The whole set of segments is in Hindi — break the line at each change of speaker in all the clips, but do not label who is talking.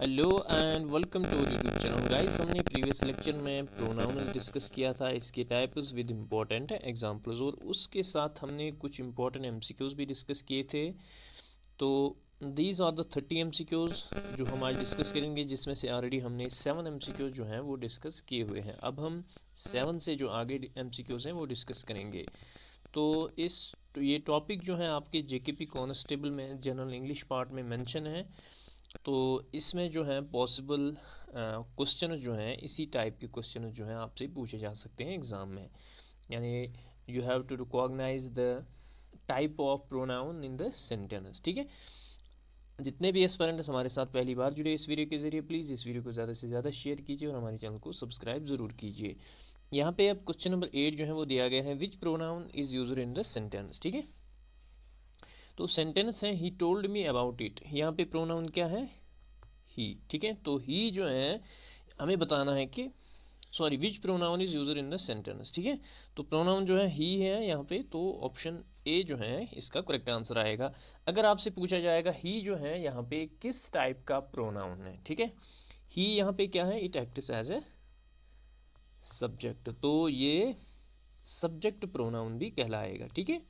Hello and welcome to YouTube channel guys हमने प्रीवियस लेक्चर में प्रोनाउन डिस्कस किया था इसके टाइप्स विद इम्पॉर्टेंट एग्जांपल्स और उसके साथ हमने कुछ इम्पॉर्टेंट एमसीक्यूज भी डिस्कस किए थे तो these are the thirty MCQs जो हम आज डिस्कस करेंगे जिसमें से ऑलरेडी हमने सेवन एम जो हैं वो डिस्कस किए हुए हैं अब हम सेवन से जो आगे एम हैं वो डिस्कस करेंगे तो इस तो ये टॉपिक जो है आपके जे कॉन्स्टेबल में जनरल इंग्लिश पार्ट में मैंशन है तो इसमें जो है पॉसिबल क्वेश्चन जो हैं इसी टाइप के क्वेश्चन जो हैं आपसे पूछे जा सकते हैं एग्ज़ाम में यानी you have to recognize the type of pronoun in the sentence ठीक है जितने भी एस्पेरेंट्स हमारे साथ पहली बार जुड़े इस वीडियो के ज़रिए प्लीज़ इस वीडियो को ज़्यादा से ज़्यादा शेयर कीजिए और हमारे चैनल को सब्सक्राइब ज़रूर कीजिए यहाँ पे अब क्वेश्चन नंबर एट जो है वो दिया गया है which pronoun is use in the sentence ठीक है तो सेंटेंस है he told me about it यहाँ पे प्रोनाउन क्या है ही ठीक है तो ही जो है हमें बताना है कि sorry which pronoun is user in the sentence ठीक है तो प्रोनाउन जो है ही है यहाँ पे तो ऑप्शन ए जो है इसका करेक्ट आंसर आएगा अगर आपसे पूछा जाएगा ही जो है यहाँ पे किस टाइप का प्रोनाउन है ठीक है ही यहाँ पे क्या है it act as a subject तो ये सब्जेक्ट प्रोनाउन भी कहलाएगा ठीक है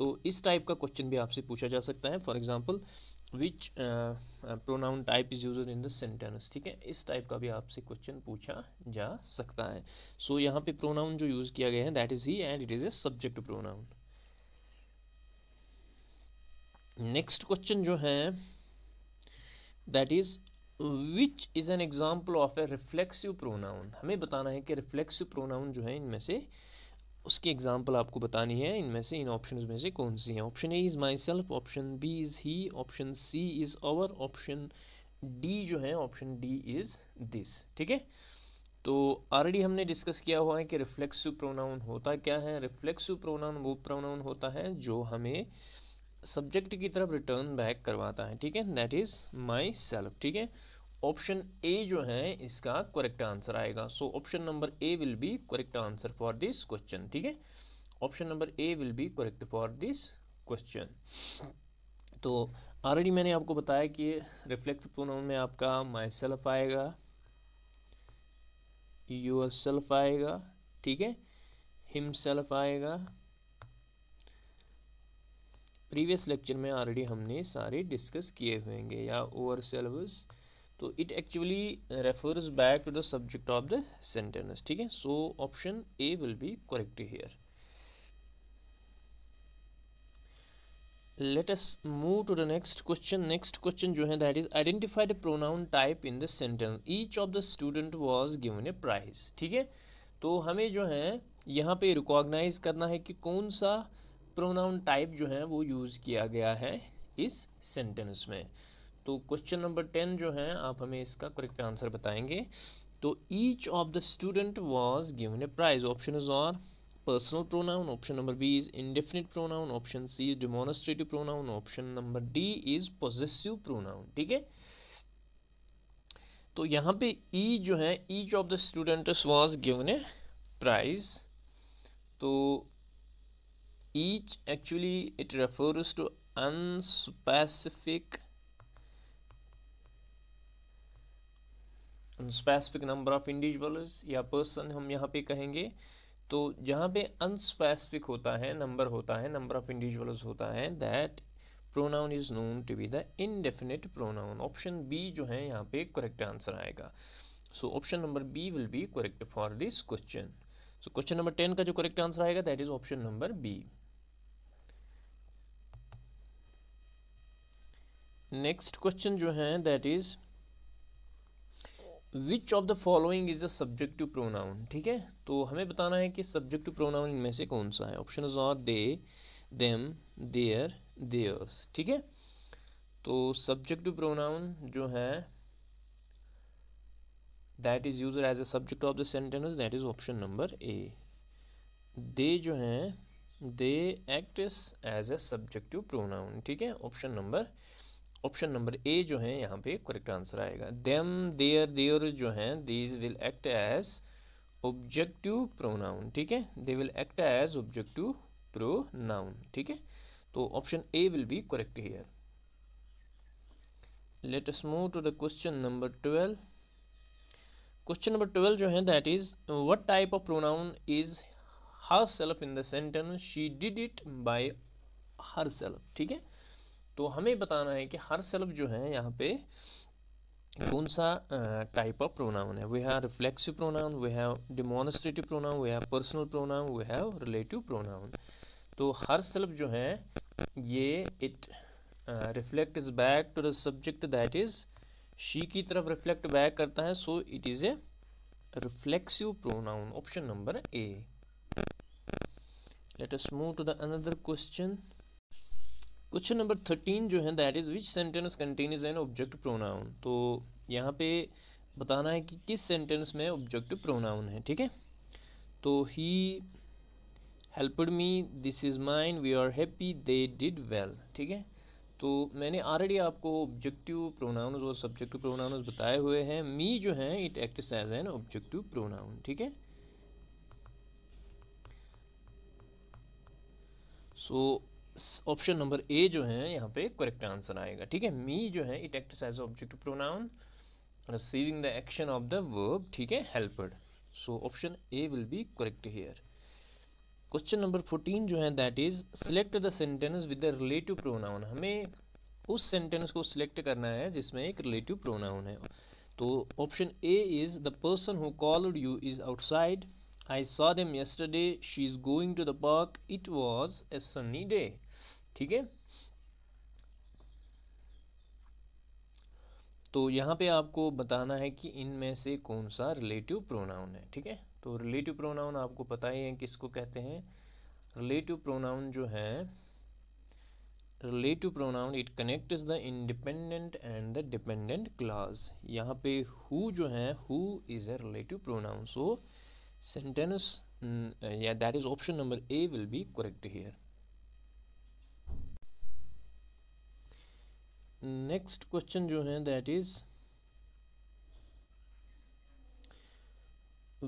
तो इस टाइप का क्वेश्चन भी आपसे पूछा जा सकता है for example which pronoun type is use in the sentence ठीक है इस टाइप का भी आपसे क्वेश्चन पूछा जा सकता है सो so, यहाँ पे प्रोनाउन जो यूज़ किया गया है that is he and it is a subject pronoun next question जो है that is which is an example of a reflexive pronoun हमें बताना है कि रिफ्लेक्सिव प्रोनाउन जो है इनमें से उसकी एग्जांपल आपको बतानी है इनमें से इन ऑप्शन में से कौन सी हैं option A is myself option B is he option C is our option D जो है ऑप्शन डी इज़ दिस ठीक है तो ऑलरेडी हमने डिस्कस किया हुआ है कि रिफ्लेक्सिव प्रोनाउन होता क्या है रिफ्लेक्सिव प्रोनाउन वो प्रोनाउन होता है जो हमें सब्जेक्ट की तरफ रिटर्न बैक करवाता है ठीक है दैट इज़ माई सेल्फ ठीक है ऑप्शन ए जो है इसका करेक्ट आंसर आएगा so option number A will be correct answer for this question ठीक है option number A will be correct for this question तो ऑलरेडी मैंने आपको बताया कि रिफ्लेक्ट प्रोनाउन में आपका माई सेल्फ आएगा योर सेल्फ आएगा ठीक है हिम सेल्फ आएगा प्रीवियस लेक्चर में ऑलरेडी हमने सारे डिस्कस किए हुएंगे या ओवर सेल्फ तो it actually refers back to the subject of the sentence ठीक है so option A will be correct here let us move to the next question next question जो है that is identify the pronoun type in the sentence each of the student was given a prize ठीक है तो हमें जो है यहाँ पे रिकॉग्नाइज करना है कि कौन सा प्रोनाउन टाइप जो है वो यूज़ किया गया है इस सेंटेंस में तो क्वेश्चन नंबर टेन जो है आप हमें इसका करेक्ट आंसर बताएंगे तो each of the student was given a prize option is or personal pronoun option number B is indefinite pronoun option C is demonstrative pronoun option number D is positive pronoun ठीक है तो यहां पे ई e जो है each of the student was given a prize तो each actually it refers to unspecific unspecific number of individuals या पर्सन हम यहाँ पे कहेंगे तो जहाँ पे अनस्पेसिफिक होता है नंबर होता है नंबर ऑफ इंडिविजुअल्स होता है that pronoun is known to be the indefinite pronoun option B जो है यहाँ पे करेक्ट आंसर आएगा so option number B will be correct for this question so question number ten का जो करेक्ट आंसर आएगा that is option number B next question जो है that is which of the following is the subjective pronoun ठीक है तो हमें बताना है कि सब्जेक्टिव प्रोनाउन इनमें से कौन सा है option are they them their theirs ठीक है तो सब्जेक्टिव प्रोनाउन जो है that is use as a subject of the sentence that is option number A they जो है they act as a subjective pronoun ठीक है option number option number A जो है यहाँ पे करेक्ट आंसर आएगा देम देयर देयर जो है these will act as objective pronoun ठीक है they will act as objective pronoun ठीक है तो option A will be correct here let us move to the question number twelve question number twelve जो है that is what type of pronoun is herself in the sentence she did it by herself ठीक है तो हमें बताना है कि हर सेल्फ जो है यहाँ पे कौन सा टाइप ऑफ प्रोनाउन है we have reflexive pronoun we have demonstrative pronoun we have personal pronoun we have relative pronoun तो हर सेल्फ जो है ये it reflect is back to the subject that is she की तरफ रिफ्लेक्ट बैक करता है so it is a reflexive pronoun option number A let us move to the another question question number thirteen जो है that is which sentence is an object pronoun तो यहाँ पे बताना है कि किस सेंटेंस में ऑब्जेक्ट प्रोनाउन है ठीक है तो he helped me this is mine we are happy they did well ठीक है तो मैंने ऑलरेडी आपको ऑब्जेक्टिव प्रोनाउन और सब्जेक्टिव प्रोनाउन बताए हुए हैं मी जो है it act as an objective pronoun ठीक है सो ऑप्शन नंबर ए जो है यहाँ पे करेक्ट आंसर आएगा ठीक है मी जो है it act as object pronoun receiving the action of the verb ठीक है helped so option A will be correct here question number fourteen जो है that is select the sentence with the relative pronoun हमें उस सेंटेंस को सिलेक्ट करना है जिसमें एक रिलेटिव प्रोनाउन है तो option A is the person who called you is outside I saw them yesterday she is going to the park it was a sunny day ठीक है तो यहाँ पे आपको बताना है कि इनमें से कौन सा रिलेटिव प्रोनाउन है ठीक है तो रिलेटिव प्रोनाउन आपको पता ही है किसको कहते हैं रिलेटिव प्रोनाउन जो है relative pronoun it is the independent and the dependent clause यहाँ पे हु जो है who is a relative pronoun so sentence या that is option number A will be correct here next question जो है that is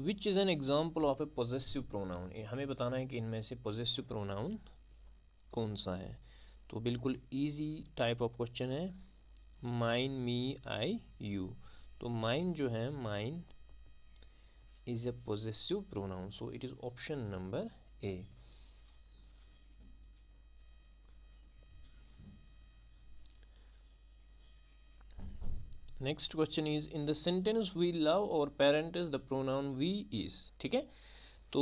which is an example of a possessive pronoun हमें बताना है कि इनमें से पोजेसिव प्रोनाउन कौन सा है तो बिल्कुल ईजी टाइप ऑफ क्वेश्चन है माइन मी आई यू तो माइन जो है mine is a possessive pronoun so it is option number A next question is in sentence we love our parent is the pronoun we is ठीक है तो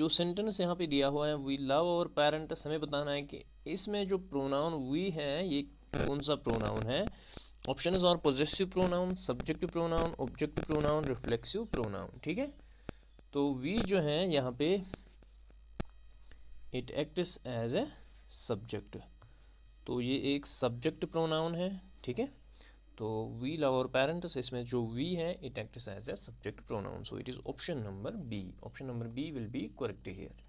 जो सेंटेंस यहाँ पे दिया हुआ है वी लव और पेरेंट हमें बताना है कि इसमें जो प्रोनाउन वी है ये कौन सा प्रोनाउन है ऑप्शन और positive pronoun subjective pronoun objective pronoun reflexive pronoun ठीक है तो वी जो है यहाँ पे it act as a subject तो ये एक सब्जेक्ट प्रोनाउन है ठीक है तो वी लव और पेरेंट्स इसमें जो वी है it act as a subject pronoun so it is option number B option number B will be correct here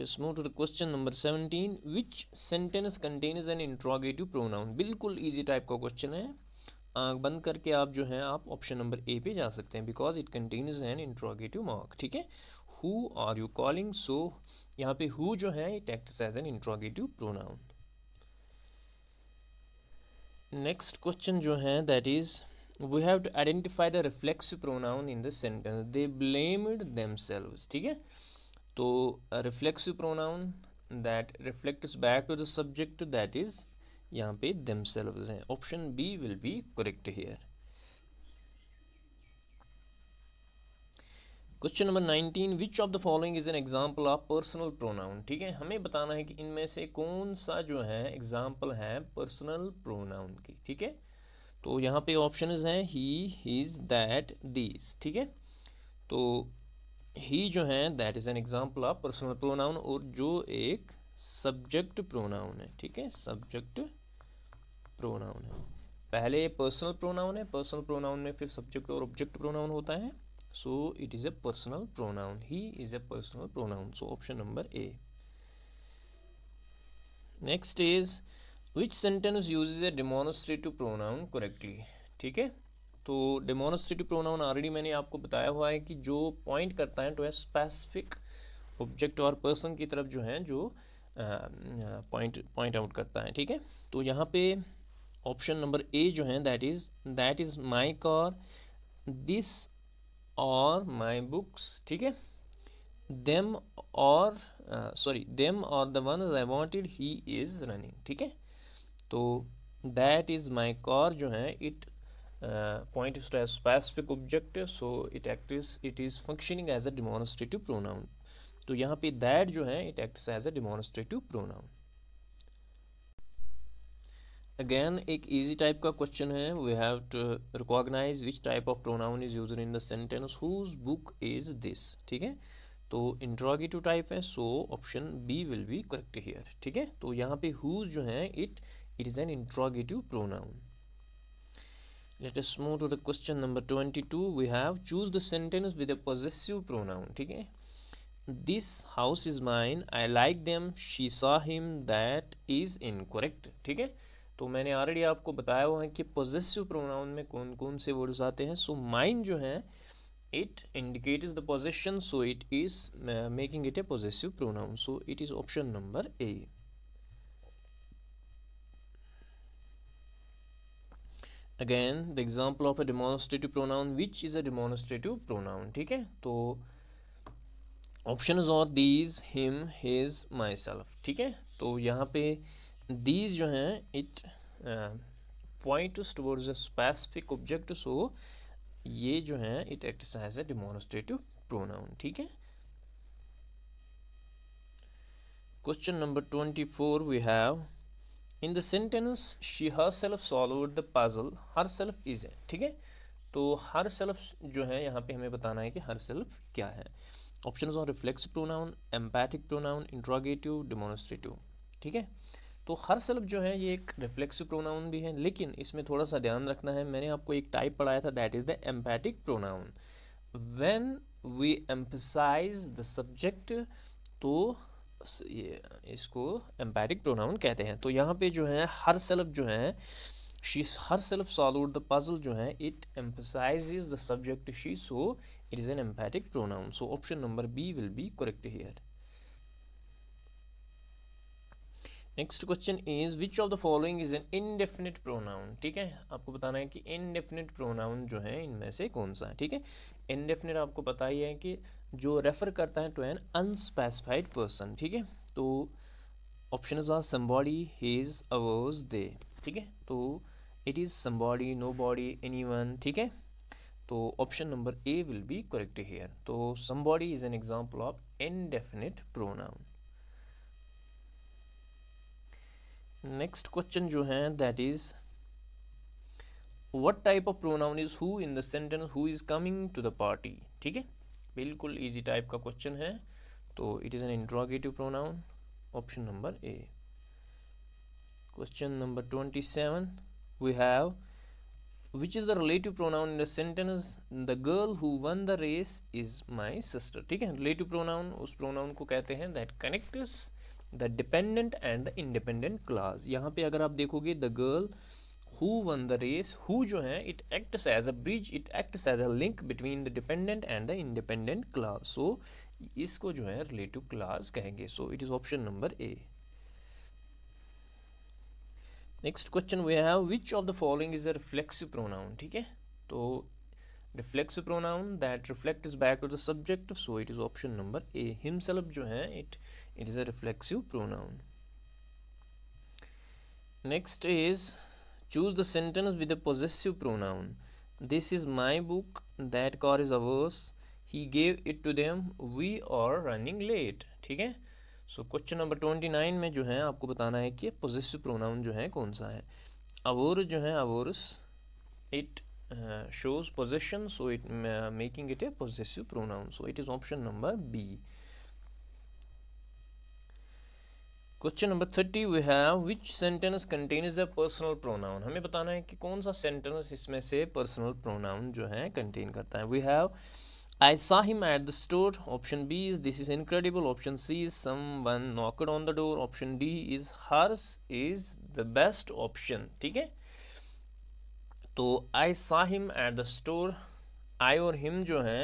question number seventeen which sentence number 17. Which sentence contains बिल्कुल ईजी टाइप का क्वेश्चन है आँख बंद करके आप जो है आप ऑप्शन नंबर ए पे जा सकते हैं because it contains an interrogative mark ठीक है who are you calling so यहाँ पे हु जो है it act as an interrogative pronoun next question जो है that is we have to identify the reflexive pronoun in the sentence they blamed them ठीक है तो reflexive pronoun that reflect back to the subject that is यहाँ पे देम हैं option B will be correct here question number nineteen which of the following is an example of personal pronoun ठीक है हमें बताना है कि इनमें से कौन सा जो है एग्जाम्पल है पर्सनल प्रोनाउन की ठीक है तो यहाँ पे ऑप्शन हैं ही हीज़ दैट दीज ठीक है तो ही जो है that is an example of personal pronoun और जो एक सब्जेक्ट प्रोनाउन है ठीक है सब्जेक्ट प्रोनाउन है पहले पर्सनल प्रोनाउन है पर्सनल प्रोनाउन में फिर सब्जेक्ट और ऑब्जेक्ट प्रोनाउन होता है so it is a personal pronoun he is a personal pronoun so option number a next is which sentence uses a demonstrative pronoun correctly ठीक है तो डेमोनस्ट्रेटिव प्रोनाउन ऑलरेडी मैंने आपको बताया हुआ है कि जो पॉइंट करता है टू ए स्पेसिफिक ऑब्जेक्ट और पर्सन की तरफ जो है जो पॉइंट पॉइंट आउट करता है ठीक है तो यहाँ पे ऑप्शन नंबर ए जो है that is that is my car this और माई बुक्स ठीक है देम और सॉरी देम और the one I wanted he is running ठीक है तो दैट इज़ माई कार जो है it point to specific object so it acts it is functioning as a demonstrative pronoun तो यहाँ पे दैट जो है it acts as a demonstrative pronoun again एक ईजी टाइप का क्वेश्चन है we have to recognize which type of pronoun is use in the sentence whose book is ठीक है तो इंट्रोगेटिव टाइप है so option B will be correct here ठीक है तो यहाँ पे हुज जो है it it is an interrogative pronoun let's move to the question number twenty two we have choose the sentence with a positive pronoun ठीक है this house is mine I like them she saw him that is incorrect ठीक है तो मैंने ऑलरेडी आपको बताया हुआ है कि पॉजिटिव प्रोनाउन में कौन कौन से वर्ड्स आते हैं सो माइंड जो है it indicate is the position so it is making it a positive pronoun so it is option number A again the example of a demonstrative pronoun which is a demonstrative pronoun ठीक है तो option is or these him his myself ठीक है तो यहाँ पे दीज जो हैं it point towards a specific object so ये जो है it exercise a demonstrative pronoun ठीक है question number twenty four we have in the sentence she herself solve the puzzle herself is a ठीक है तो हर सेल्फ जो है यहाँ पे हमें बताना है कि हर सेल्फ क्या है option reflex pronoun emphatic pronoun interrogative demonstrative ठीक है तो हर सेल्फ जो है ये एक रिफ्लेक्सिव प्रोनाउन भी है लेकिन इसमें थोड़ा सा ध्यान रखना है मैंने आपको एक टाइप पढ़ाया था that is the emphatic pronoun when we emphasize the subject तो ये इसको एम्पैटिक प्रोनाउन कहते हैं तो यहाँ पे जो है हर सेल्फ जो है she herself solve the puzzle जो है it emphasize the subject she so it is an emphatic pronoun so option number B will be correct here next question is which of the following is an indefinite pronoun ठीक है आपको बताना है कि इनडेफिनिट प्रोनाउन जो है इनमें से कौन सा है ठीक है इनडेफिनिट आपको पता ही है कि जो रेफर करता है टू एन अनस्पेसिफाइड पर्सन ठीक है तो option are somebody his ours they ठीक है तो it is somebody nobody anyone ठीक है तो option number A will be correct here तो somebody is an example of indefinite pronoun next question जो है that is what type of pronoun is who in sentence who is coming to the party ठीक है बिल्कुल ईजी टाइप का क्वेश्चन है तो it is N interrogative pronoun option number A question number twenty seven we have which is the relative pronoun in sentence the girl who won the race is my sister ठीक है रिलेटिव प्रोनाउन उस प्रोनाउन को कहते हैं that connect the dependent and the independent clause यहाँ पे अगर आप देखोगे the girl who won the race who जो है it acts as a bridge it acts as a link between the dependent and the independent clause so इसको जो है रिलेटिव क्लास कहेंगे so it is option number A next question we have which of the following is a reflexive pronoun ठीक है तो reflexive pronoun that reflect is back to the subject so it is option number A himself जो है it it is a reflexive pronoun next is choose the sentence with a possessive pronoun this is my book that car is ours he gave it to them we are running late theek hai so question number 29 mein jo hai aapko batana hai ki possessive pronoun jo hai kaun sa hai our jo hai ours it uh, shows possession so it uh, making it a possessive pronoun so it is option number b question number thirty we have which sentence contains the personal pronoun हमें बताना है कि कौन सा सेंटेंस इसमें से पर्सनल प्रोनाउन जो है कंटेन करता है we have I saw him at the store option B is this is incredible option C is someone knocked on the door option D is hers is the best option ठीक है तो I saw him at the store I और हिम जो है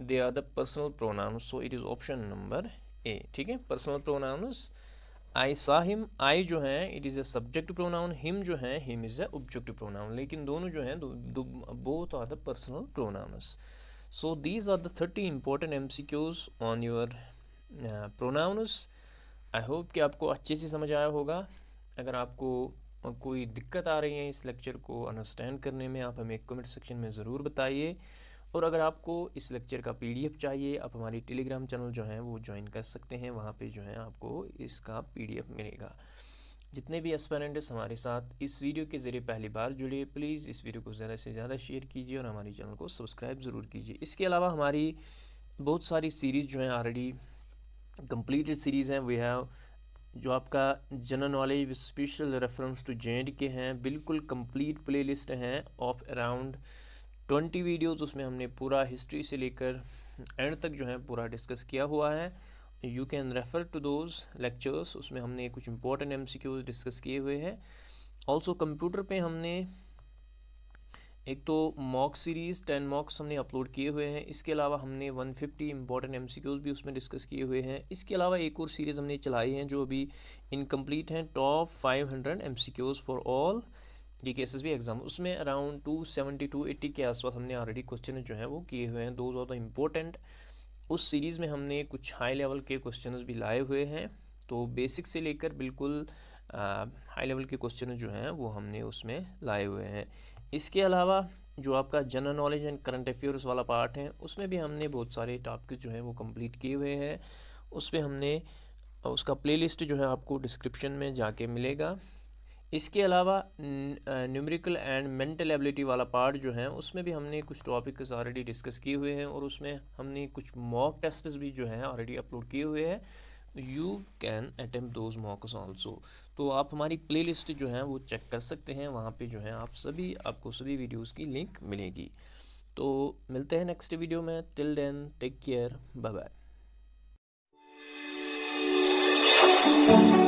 they are the personal pronoun so it is option number A ठीक है personal pronounce I saw him I जो है it is a subject pronoun him जो है him is a object pronoun लेकिन दोनों जो हैं both are the personal pronouns so these are the thirty important M C Qs on your pronouns I hope कि आपको अच्छे से समझ आया होगा अगर आपको कोई दिक्कत आ रही है इस लेक्चर को अंडरस्टैंड करने में आप हमें कमेंट सेक्शन में ज़रूर बताइए और अगर आपको इस लेक्चर का पीडीएफ चाहिए आप हमारी टेलीग्राम चैनल जो है वो ज्वाइन कर सकते हैं वहाँ पे जो है आपको इसका पीडीएफ मिलेगा जितने भी एस्पेरेंट्स हमारे साथ इस वीडियो के ज़रिए पहली बार जुड़े प्लीज़ इस वीडियो को ज़्यादा से ज़्यादा शेयर कीजिए और हमारे चैनल को सब्सक्राइब ज़रूर कीजिए इसके अलावा हमारी बहुत सारी सीरीज़ जो हैं ऑलरेडी कंप्लीटेड सीरीज़ हैं वी हैव जो आपका general knowledge special reference to J K हैं बिल्कुल कंप्लीट प्लेलिस्ट हैं ऑफ अराउंड ट्वेंटी वीडियोज़ उसमें हमने पूरा हिस्ट्री से लेकर एंड तक जो है पूरा डिस्कस किया हुआ है you can refer to those lectures उसमें हमने कुछ इंपॉर्टेंट एम डिस्कस किए हुए हैं ऑल्सो कंप्यूटर पे हमने एक तो मॉक सीरीज़ टेन मॉक्स हमने अपलोड किए हुए हैं इसके अलावा हमने 150 फिफ्टी इंपॉर्टेंट एम भी उसमें डिस्कस किए हुए हैं इसके अलावा एक और सीरीज़ हमने चलाई है जो अभी इनकम्प्लीट हैं top 500 hundred M for all ये केसेस भी एग्जाम उसमें around two seventy to eighty के आसपास हमने ऑलरेडी क्वेश्चन जो हैं वो किए हुए हैं दोज आर द इम्पोर्टेंट उस सीरीज़ में हमने कुछ हाई लेवल के क्वेश्चन भी लाए हुए हैं तो बेसिक से लेकर बिल्कुल हाई लेवल के क्वेश्चन जो हैं वो हमने उसमें लाए हुए हैं इसके अलावा जो आपका general knowledge and current affairs वाला पार्ट है उसमें भी हमने बहुत सारे टॉपिक्स जो हैं वो कंप्लीट किए हुए हैं उस पर हमने उसका प्लेलिस्ट जो है आपको डिस्क्रिप्शन में जाके मिलेगा इसके अलावा न्यूमेरिकल एंड मेंटल एबिलिटी वाला पार्ट जो है उसमें भी हमने कुछ टॉपिक्स ऑलरेडी डिस्कस किए हुए हैं और उसमें हमने कुछ मॉक टेस्ट भी जो हैं ऑलरेडी अपलोड किए हुए हैं you can attempt those mocks also तो आप हमारी प्लेलिस्ट जो है वो चेक कर सकते हैं वहाँ पर जो है आप सभी आपको सभी वीडियोज़ की लिंक मिलेगी तो मिलते हैं नेक्स्ट वीडियो में till then take care bye bye